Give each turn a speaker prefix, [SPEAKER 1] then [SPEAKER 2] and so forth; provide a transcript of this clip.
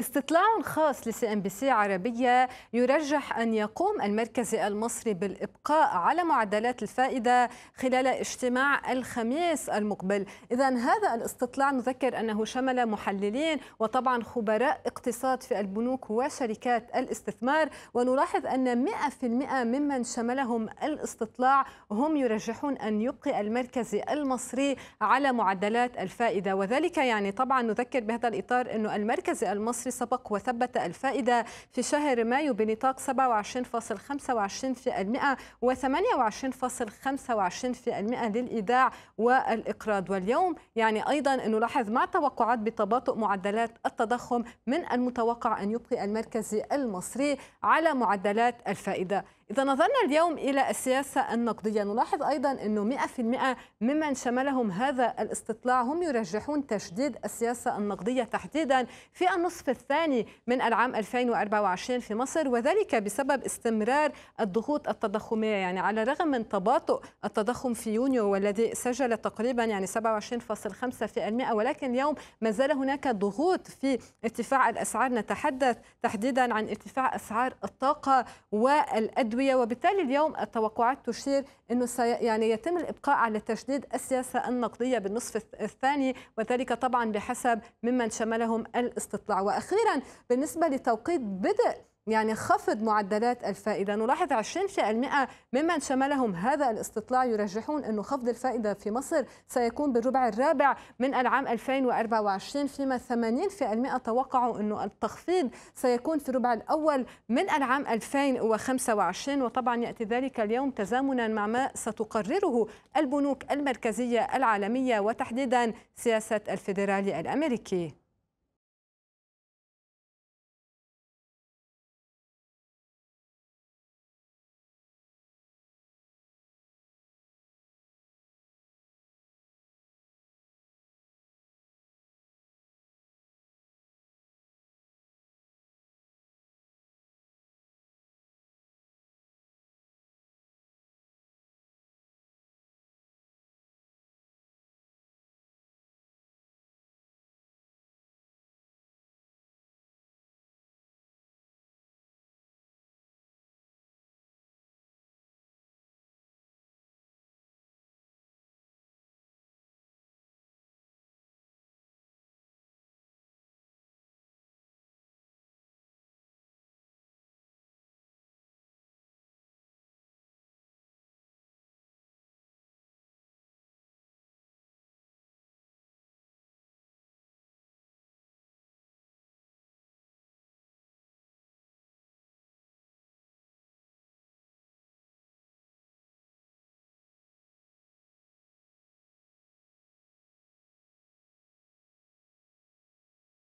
[SPEAKER 1] استطلاع خاص لسي ام بي سي عربيه يرجح ان يقوم المركز المصري بالابقاء على معدلات الفائده خلال اجتماع الخميس المقبل، اذا هذا الاستطلاع نذكر انه شمل محللين وطبعا خبراء اقتصاد في البنوك وشركات الاستثمار، ونلاحظ ان 100% ممن شملهم الاستطلاع هم يرجحون ان يبقي المركز المصري على معدلات الفائده، وذلك يعني طبعا نذكر بهذا الاطار انه المركز المصري العشر سبق وثبت الفائدة في شهر مايو بنطاق 27.25% و 28.25% للإيداع والإقراض واليوم يعني أيضا نلاحظ مع توقعات بتباطؤ معدلات التضخم من المتوقع أن يبقي المركز المصري على معدلات الفائدة إذا نظرنا اليوم إلى السياسة النقدية نلاحظ أيضا أنه 100% ممن شملهم هذا الاستطلاع هم يرجحون تشديد السياسة النقدية تحديدا في النصف الثاني من العام 2024 في مصر وذلك بسبب استمرار الضغوط التضخمية يعني على الرغم من تباطؤ التضخم في يونيو والذي سجل تقريبا يعني 27.5% ولكن اليوم ما زال هناك ضغوط في ارتفاع الأسعار نتحدث تحديدا عن ارتفاع أسعار الطاقة والأدوية الادويه وبالتالي اليوم التوقعات تشير انه يعني يتم الابقاء على تشديد السياسه النقديه بالنصف الثاني وذلك طبعا بحسب ممن شملهم الاستطلاع واخيرا بالنسبه لتوقيت بدء يعني خفض معدلات الفائدة نلاحظ 20% ممن شملهم هذا الاستطلاع يرجحون انه خفض الفائدة في مصر سيكون بالربع الرابع من العام 2024 فيما 80% توقعوا انه التخفيض سيكون في الربع الأول من العام 2025 وطبعا يأتي ذلك اليوم تزامنا مع ما ستقرره البنوك المركزية العالمية وتحديدا سياسة الفيدرالي الأمريكي